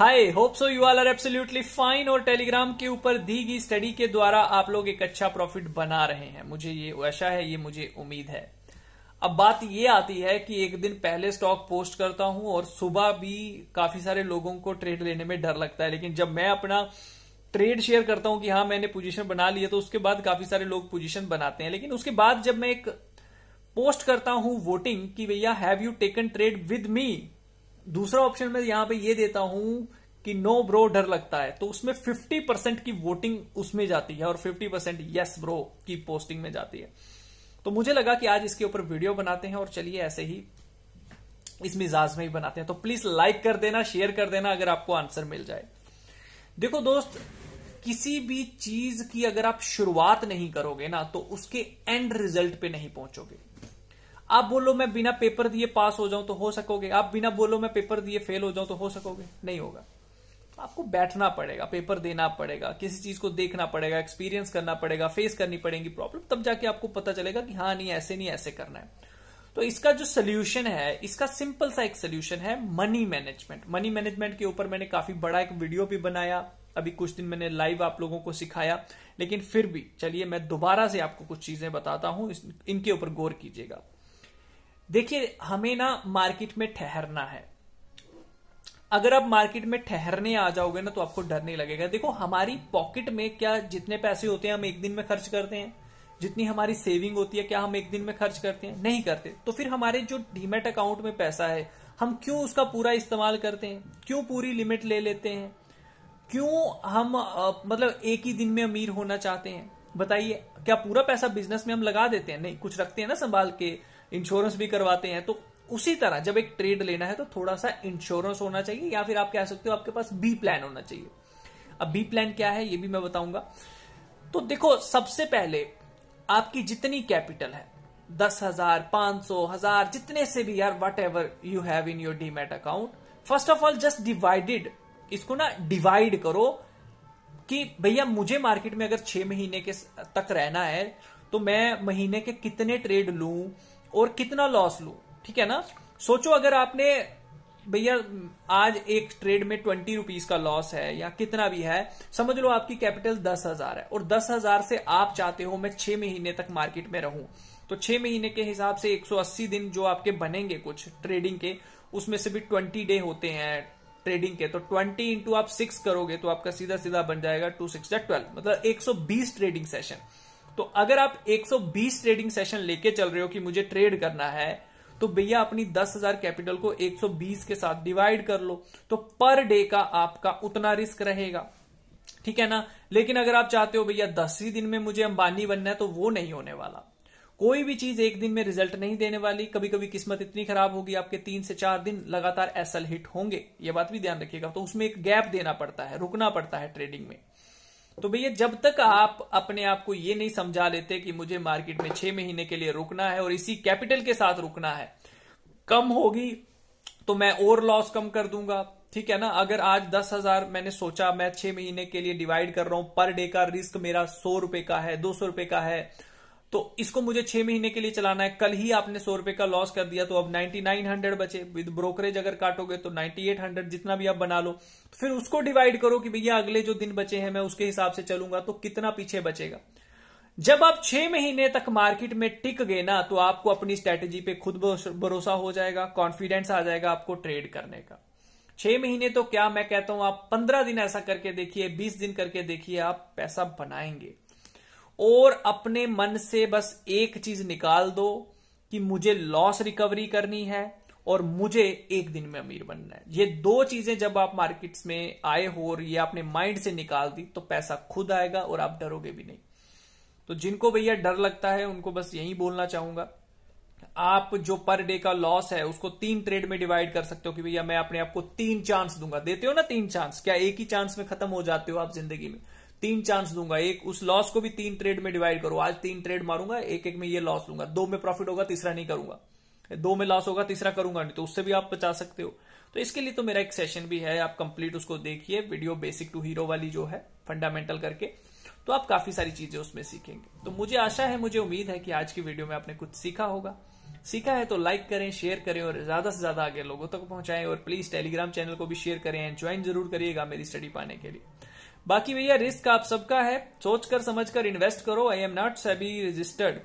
hi hope so you all are absolutely fine और Telegram के ऊपर दी गई स्टडी के द्वारा आप लोग एक अच्छा प्रॉफिट बना रहे हैं मुझे ये आशा है ये मुझे उम्मीद है अब बात ये आती है कि एक दिन पहले स्टॉक पोस्ट करता हूं और सुबह भी काफी सारे लोगों को ट्रेड लेने में डर लगता है लेकिन जब मैं अपना ट्रेड शेयर करता हूं कि हाँ मैंने पोजिशन बना लिया तो उसके बाद काफी सारे लोग पोजिशन बनाते हैं लेकिन उसके बाद जब मैं एक पोस्ट करता हूं वोटिंग कि भैया have you taken trade with me दूसरा ऑप्शन मैं यहां पे ये देता हूं कि नो ब्रो डर लगता है तो उसमें 50 परसेंट की वोटिंग उसमें जाती है और 50 परसेंट यस ब्रो की पोस्टिंग में जाती है तो मुझे लगा कि आज इसके ऊपर वीडियो बनाते हैं और चलिए ऐसे ही इस मिजाज में ही बनाते हैं तो प्लीज लाइक कर देना शेयर कर देना अगर आपको आंसर मिल जाए देखो दोस्त किसी भी चीज की अगर आप शुरुआत नहीं करोगे ना तो उसके एंड रिजल्ट पे नहीं पहुंचोगे आप बोलो मैं बिना पेपर दिए पास हो जाऊं तो हो सकोगे आप बिना बोलो मैं पेपर दिए फेल हो जाऊं तो हो सकोगे नहीं होगा आपको बैठना पड़ेगा पेपर देना पड़ेगा किसी चीज को देखना पड़ेगा एक्सपीरियंस करना पड़ेगा फेस करनी पड़ेगी प्रॉब्लम तब जाके आपको पता चलेगा कि हाँ नहीं ऐसे नहीं ऐसे करना है तो इसका जो सोल्यूशन है इसका सिंपल सा एक सोल्यूशन है मनी मैनेजमेंट मनी मैनेजमेंट के ऊपर मैंने काफी बड़ा एक वीडियो भी बनाया अभी कुछ दिन मैंने लाइव आप लोगों को सिखाया लेकिन फिर भी चलिए मैं दोबारा से आपको कुछ चीजें बताता हूं इनके ऊपर गौर कीजिएगा देखिए हमें ना मार्केट में ठहरना है अगर आप मार्केट में ठहरने आ जाओगे ना तो आपको डर नहीं लगेगा देखो हमारी पॉकेट में क्या जितने पैसे होते हैं हम एक दिन में खर्च करते हैं जितनी हमारी सेविंग होती है क्या हम एक दिन में खर्च करते हैं नहीं करते तो फिर हमारे जो डीमेट अकाउंट में पैसा है हम क्यों उसका पूरा इस्तेमाल करते हैं क्यों पूरी लिमिट ले लेते हैं क्यों हम आ, मतलब एक ही दिन में अमीर होना चाहते हैं बताइए क्या पूरा पैसा बिजनेस में हम लगा देते हैं नहीं कुछ रखते हैं ना संभाल के इंश्योरेंस भी करवाते हैं तो उसी तरह जब एक ट्रेड लेना है तो थोड़ा सा इंश्योरेंस होना चाहिए या फिर आप कह सकते हो आपके पास बी प्लान होना चाहिए अब बी प्लान क्या है ये भी मैं बताऊंगा तो देखो सबसे पहले आपकी जितनी कैपिटल है दस हजार पांच सौ हजार जितने से भी यार whatever you have in your demat account first of all just divided इसको ना डिवाइड करो कि भैया मुझे मार्केट में अगर छह महीने के तक रहना है तो मैं महीने के कितने ट्रेड लू और कितना लॉस लो ठीक है ना सोचो अगर आपने भैया आज एक ट्रेड में ट्वेंटी रुपीज का लॉस है या कितना भी है समझ लो आपकी कैपिटल दस हजार है और दस हजार से आप चाहते हो मैं छह महीने तक मार्केट में रहूं तो छह महीने के हिसाब से 180 दिन जो आपके बनेंगे कुछ ट्रेडिंग के उसमें से भी ट्वेंटी डे होते हैं ट्रेडिंग के तो ट्वेंटी इंटू आप सिक्स करोगे तो आपका सीधा सीधा बन जाएगा टू सिक्स या ट्वेल्व मतलब एक सौ बीस ट्रेडिंग सेशन तो अगर आप 120 ट्रेडिंग सेशन लेके चल रहे हो कि मुझे ट्रेड करना है तो भैया अपनी 10,000 कैपिटल को 120 के साथ डिवाइड कर लो तो पर डे का आपका उतना रिस्क रहेगा ठीक है ना लेकिन अगर आप चाहते हो भैया दस ही दिन में मुझे अंबानी बनना है तो वो नहीं होने वाला कोई भी चीज एक दिन में रिजल्ट नहीं देने वाली कभी कभी किस्मत इतनी खराब होगी आपके तीन से चार दिन लगातार एसल हिट होंगे ये बात भी ध्यान रखिएगा तो उसमें एक गैप देना पड़ता है रुकना पड़ता है ट्रेडिंग में तो भैया जब तक आप अपने आप को ये नहीं समझा लेते कि मुझे मार्केट में छह महीने के लिए रुकना है और इसी कैपिटल के साथ रुकना है कम होगी तो मैं और लॉस कम कर दूंगा ठीक है ना अगर आज दस हजार मैंने सोचा मैं छह महीने के लिए डिवाइड कर रहा हूं पर डे का रिस्क मेरा सौ रुपए का है दो सौ रुपए का है तो इसको मुझे छह महीने के लिए चलाना है कल ही आपने सौ रुपए का लॉस कर दिया तो अब नाइनटी नाइन हंड्रेड बचे विद ब्रोकरेज अगर काटोगे तो नाइनटी एट हंड्रेड जितना भी आप बना लो तो फिर उसको डिवाइड करो कि भैया अगले जो दिन बचे हैं मैं उसके हिसाब से चलूंगा तो कितना पीछे बचेगा जब आप छह महीने तक मार्केट में टिक गए ना तो आपको अपनी स्ट्रेटेजी पे खुद भरोसा हो जाएगा कॉन्फिडेंस आ जाएगा आपको ट्रेड करने का छह महीने तो क्या मैं कहता हूं आप पंद्रह दिन ऐसा करके देखिए बीस दिन करके देखिए आप पैसा बनाएंगे और अपने मन से बस एक चीज निकाल दो कि मुझे लॉस रिकवरी करनी है और मुझे एक दिन में अमीर बनना है ये दो चीजें जब आप मार्केट्स में आए हो और ये आपने माइंड से निकाल दी तो पैसा खुद आएगा और आप डरोगे भी नहीं तो जिनको भैया डर लगता है उनको बस यही बोलना चाहूंगा आप जो पर डे का लॉस है उसको तीन ट्रेड में डिवाइड कर सकते हो कि भैया मैं अपने आपको तीन चांस दूंगा देते हो ना तीन चांस क्या एक ही चांस में खत्म हो जाते हो आप जिंदगी में तीन चांस दूंगा एक उस लॉस को भी तीन ट्रेड में डिवाइड करो आज तीन ट्रेड मारूंगा एक एक में ये लॉस लूंगा दो में प्रॉफिट होगा तीसरा नहीं करूंगा दो में लॉस होगा तीसरा करूंगा नहीं तो उससे भी आप बचा सकते हो तो इसके लिए तो मेरा एक सेशन भी है आप कंप्लीट उसको देखिए वीडियो बेसिक टू हीरो वाली जो है फंडामेंटल करके तो आप काफी सारी चीजें उसमें सीखेंगे तो मुझे आशा है मुझे उम्मीद है कि आज की वीडियो में आपने कुछ सीखा होगा सीखा है तो लाइक करें शेयर करें और ज्यादा से ज्यादा आगे लोगों तक पहुंचाएं और प्लीज टेलीग्राम चैनल को भी शेयर करें ज्वाइन जरूर करिएगा मेरी स्टडी पाने के लिए बाकी भैया रिस्क आप सबका है सोच कर समझ कर इन्वेस्ट करो I am not SEBI registered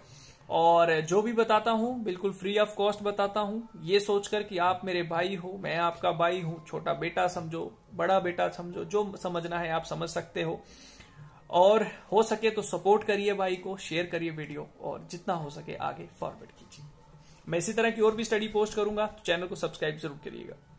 और जो भी बताता हूँ बिल्कुल फ्री ऑफ कॉस्ट बताता हूँ ये सोचकर कि आप मेरे भाई हो मैं आपका भाई हूँ छोटा बेटा समझो बड़ा बेटा समझो जो समझना है आप समझ सकते हो और हो सके तो सपोर्ट करिए भाई को शेयर करिए वीडियो और जितना हो सके आगे फॉरवर्ड कीजिए मैं इसी तरह की और भी स्टडी पोस्ट करूंगा तो चैनल को सब्सक्राइब जरूर करिएगा